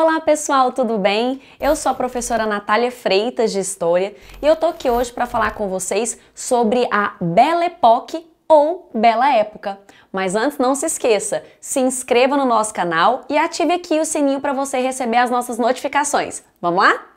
Olá pessoal, tudo bem? Eu sou a professora Natália Freitas de História e eu tô aqui hoje para falar com vocês sobre a Belle Époque ou Bela Época. Mas antes não se esqueça, se inscreva no nosso canal e ative aqui o sininho para você receber as nossas notificações. Vamos lá?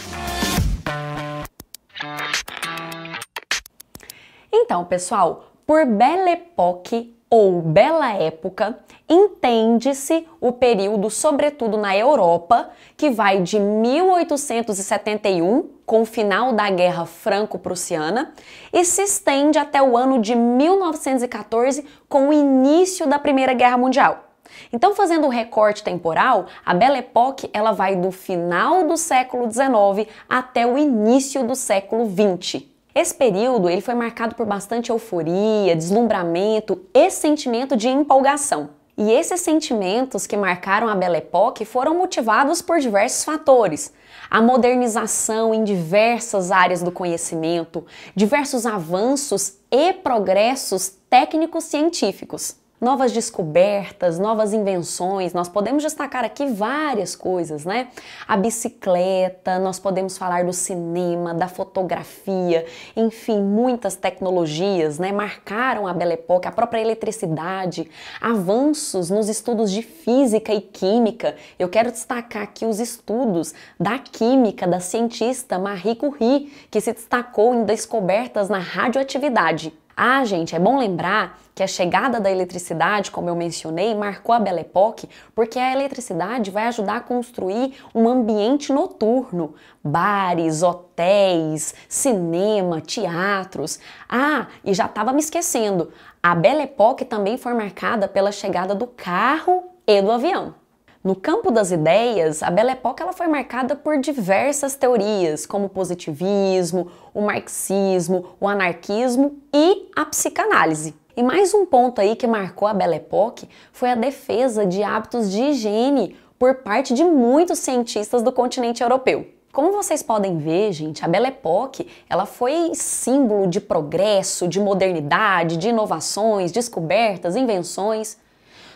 Então, pessoal, por Belle Époque ou Bela Época, entende-se o período, sobretudo na Europa, que vai de 1871, com o final da Guerra Franco-Prussiana, e se estende até o ano de 1914, com o início da Primeira Guerra Mundial. Então, fazendo o recorte temporal, a Belle Époque ela vai do final do século XIX até o início do século XX. Esse período ele foi marcado por bastante euforia, deslumbramento e sentimento de empolgação. E esses sentimentos que marcaram a Belle Époque foram motivados por diversos fatores. A modernização em diversas áreas do conhecimento, diversos avanços e progressos técnicos científicos novas descobertas, novas invenções. Nós podemos destacar aqui várias coisas, né? A bicicleta, nós podemos falar do cinema, da fotografia, enfim, muitas tecnologias, né? Marcaram a Belle Époque, a própria eletricidade, avanços nos estudos de física e química. Eu quero destacar aqui os estudos da química da cientista Marie Curie, que se destacou em descobertas na radioatividade. Ah, gente, é bom lembrar que a chegada da eletricidade, como eu mencionei, marcou a Belle Époque, porque a eletricidade vai ajudar a construir um ambiente noturno, bares, hotéis, cinema, teatros. Ah, e já estava me esquecendo, a Belle Époque também foi marcada pela chegada do carro e do avião. No campo das ideias, a Belle Époque ela foi marcada por diversas teorias, como o positivismo, o marxismo, o anarquismo e a psicanálise. E mais um ponto aí que marcou a Belle Époque foi a defesa de hábitos de higiene por parte de muitos cientistas do continente europeu. Como vocês podem ver, gente, a Belle Époque, ela foi símbolo de progresso, de modernidade, de inovações, descobertas, invenções.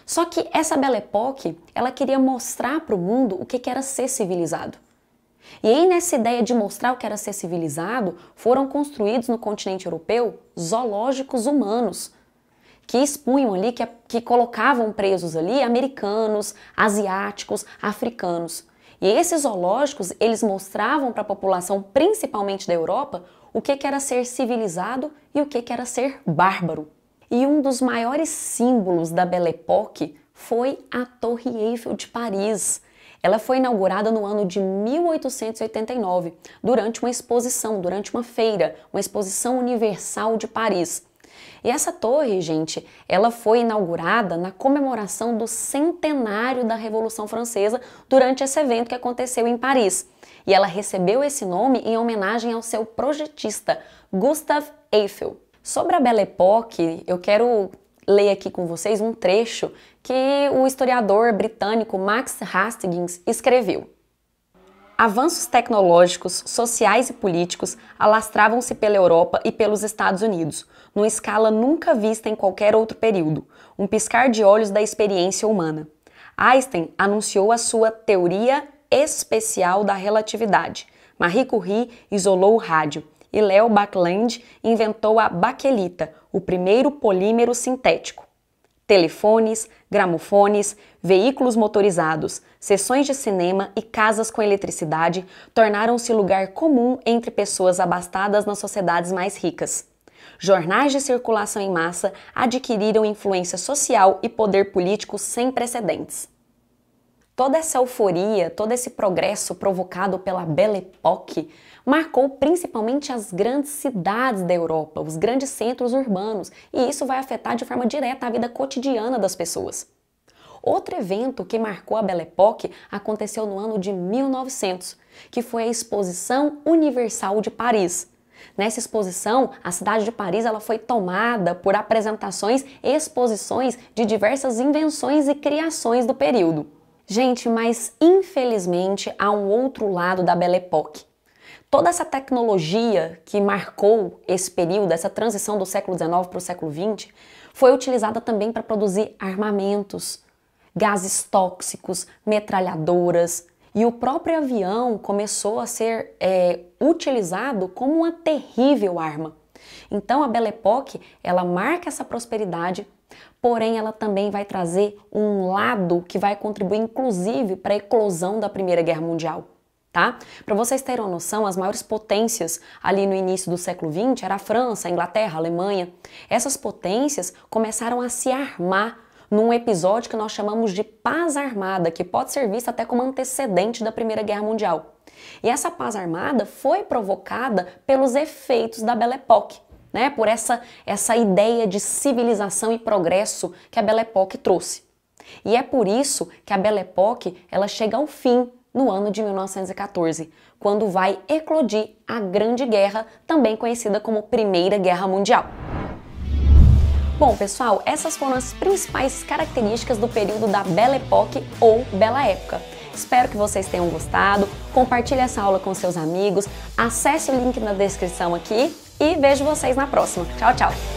Só que essa Belle Époque, ela queria mostrar para o mundo o que era ser civilizado. E aí, nessa ideia de mostrar o que era ser civilizado, foram construídos no continente europeu zoológicos humanos, que expunham ali, que, é, que colocavam presos ali americanos, asiáticos, africanos. E esses zoológicos, eles mostravam para a população, principalmente da Europa, o que era ser civilizado e o que era ser bárbaro. E um dos maiores símbolos da Belle Époque foi a Torre Eiffel de Paris. Ela foi inaugurada no ano de 1889, durante uma exposição, durante uma feira, uma exposição universal de Paris. E essa torre, gente, ela foi inaugurada na comemoração do centenário da Revolução Francesa durante esse evento que aconteceu em Paris. E ela recebeu esse nome em homenagem ao seu projetista, Gustave Eiffel. Sobre a Belle Époque, eu quero ler aqui com vocês um trecho que o historiador britânico Max Hastings escreveu. Avanços tecnológicos, sociais e políticos alastravam-se pela Europa e pelos Estados Unidos, numa escala nunca vista em qualquer outro período, um piscar de olhos da experiência humana. Einstein anunciou a sua teoria especial da relatividade. Marie Curie isolou o rádio e Leo Backland inventou a baquelita, o primeiro polímero sintético. Telefones, gramofones, veículos motorizados, sessões de cinema e casas com eletricidade tornaram-se lugar comum entre pessoas abastadas nas sociedades mais ricas. Jornais de circulação em massa adquiriram influência social e poder político sem precedentes. Toda essa euforia, todo esse progresso provocado pela Belle Époque marcou principalmente as grandes cidades da Europa, os grandes centros urbanos, e isso vai afetar de forma direta a vida cotidiana das pessoas. Outro evento que marcou a Belle Époque aconteceu no ano de 1900, que foi a Exposição Universal de Paris. Nessa exposição, a cidade de Paris ela foi tomada por apresentações e exposições de diversas invenções e criações do período. Gente, mas infelizmente há um outro lado da Belle Époque. Toda essa tecnologia que marcou esse período, essa transição do século XIX para o século XX, foi utilizada também para produzir armamentos, gases tóxicos, metralhadoras, e o próprio avião começou a ser é, utilizado como uma terrível arma. Então a Belle Époque ela marca essa prosperidade porém ela também vai trazer um lado que vai contribuir inclusive para a eclosão da Primeira Guerra Mundial. Tá? Para vocês terem uma noção, as maiores potências ali no início do século XX era a França, a Inglaterra, a Alemanha. Essas potências começaram a se armar num episódio que nós chamamos de paz armada, que pode ser vista até como antecedente da Primeira Guerra Mundial. E essa paz armada foi provocada pelos efeitos da Belle Époque, né, por essa, essa ideia de civilização e progresso que a Belle Époque trouxe. E é por isso que a Belle Époque ela chega ao fim no ano de 1914, quando vai eclodir a Grande Guerra, também conhecida como Primeira Guerra Mundial. Bom, pessoal, essas foram as principais características do período da Belle Époque ou Bela Época. Espero que vocês tenham gostado. Compartilhe essa aula com seus amigos. Acesse o link na descrição aqui e vejo vocês na próxima. Tchau, tchau!